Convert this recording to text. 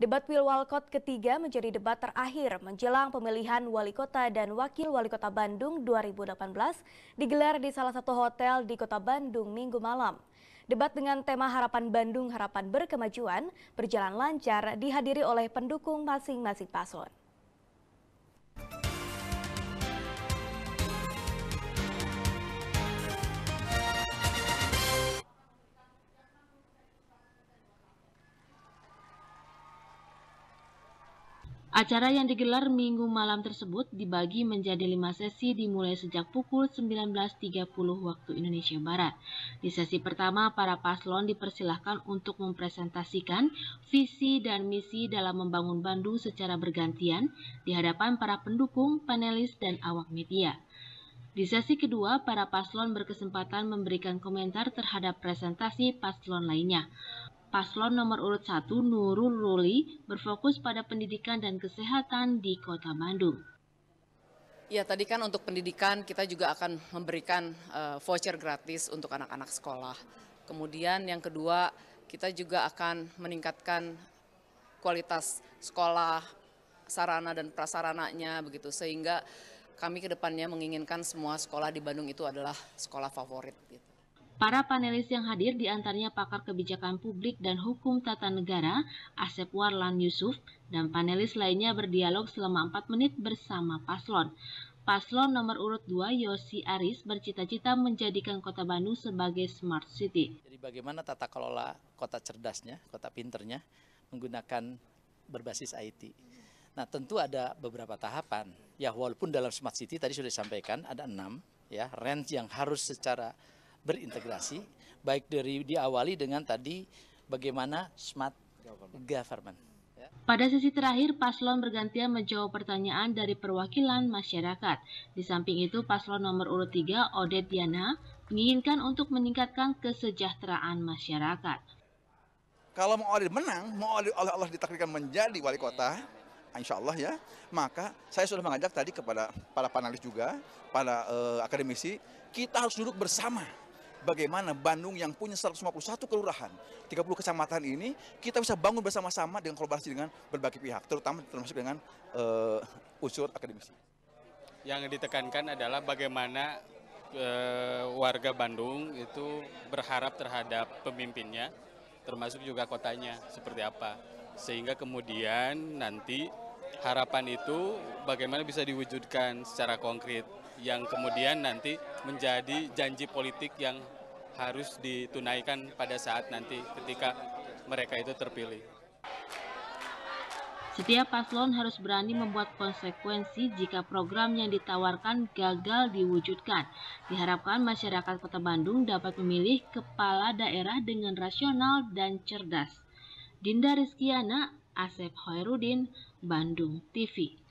Debat pilwalkot ketiga menjadi debat terakhir menjelang pemilihan wali kota dan wakil wali kota Bandung 2018 digelar di salah satu hotel di kota Bandung minggu malam. Debat dengan tema Harapan Bandung, Harapan Berkemajuan berjalan lancar dihadiri oleh pendukung masing-masing paslon. Acara yang digelar minggu malam tersebut dibagi menjadi lima sesi dimulai sejak pukul 19.30 waktu Indonesia Barat. Di sesi pertama, para paslon dipersilahkan untuk mempresentasikan visi dan misi dalam membangun Bandung secara bergantian di hadapan para pendukung, panelis, dan awak media. Di sesi kedua, para paslon berkesempatan memberikan komentar terhadap presentasi paslon lainnya. Paslon nomor urut 1 Nurul Ruli berfokus pada pendidikan dan kesehatan di Kota Bandung. Ya tadi kan untuk pendidikan kita juga akan memberikan uh, voucher gratis untuk anak-anak sekolah. Kemudian yang kedua kita juga akan meningkatkan kualitas sekolah, sarana dan prasarananya begitu sehingga kami kedepannya menginginkan semua sekolah di Bandung itu adalah sekolah favorit gitu. Para panelis yang hadir diantaranya pakar kebijakan publik dan hukum tata negara Asep Warlan Yusuf dan panelis lainnya berdialog selama 4 menit bersama paslon. Paslon nomor urut 2 Yosi Aris bercita-cita menjadikan kota Bandung sebagai smart city. Jadi bagaimana tata kelola kota cerdasnya, kota pinternya menggunakan berbasis IT. Nah tentu ada beberapa tahapan. Ya walaupun dalam smart city tadi sudah disampaikan ada enam ya range yang harus secara berintegrasi baik dari diawali dengan tadi bagaimana smart government. Ya. Pada sesi terakhir, paslon bergantian menjawab pertanyaan dari perwakilan masyarakat. Di samping itu, paslon nomor urut 3, Odet Diana, menginginkan untuk meningkatkan kesejahteraan masyarakat. Kalau mau Odet menang, mau oleh Allah ditakdirkan menjadi wali kota, insya Allah ya, maka saya sudah mengajak tadi kepada para panelis juga, para uh, akademisi, kita harus duduk bersama bagaimana Bandung yang punya 151 kelurahan, 30 kecamatan ini kita bisa bangun bersama-sama dengan kolaborasi dengan berbagai pihak, terutama termasuk dengan uh, unsur akademisi. Yang ditekankan adalah bagaimana uh, warga Bandung itu berharap terhadap pemimpinnya, termasuk juga kotanya seperti apa, sehingga kemudian nanti harapan itu bagaimana bisa diwujudkan secara konkret yang kemudian nanti menjadi janji politik yang harus ditunaikan pada saat nanti ketika mereka itu terpilih. Setiap paslon harus berani membuat konsekuensi jika program yang ditawarkan gagal diwujudkan. Diharapkan masyarakat Kota Bandung dapat memilih kepala daerah dengan rasional dan cerdas. Dinda Rizkiana, Asep Hoirudin, Bandung TV.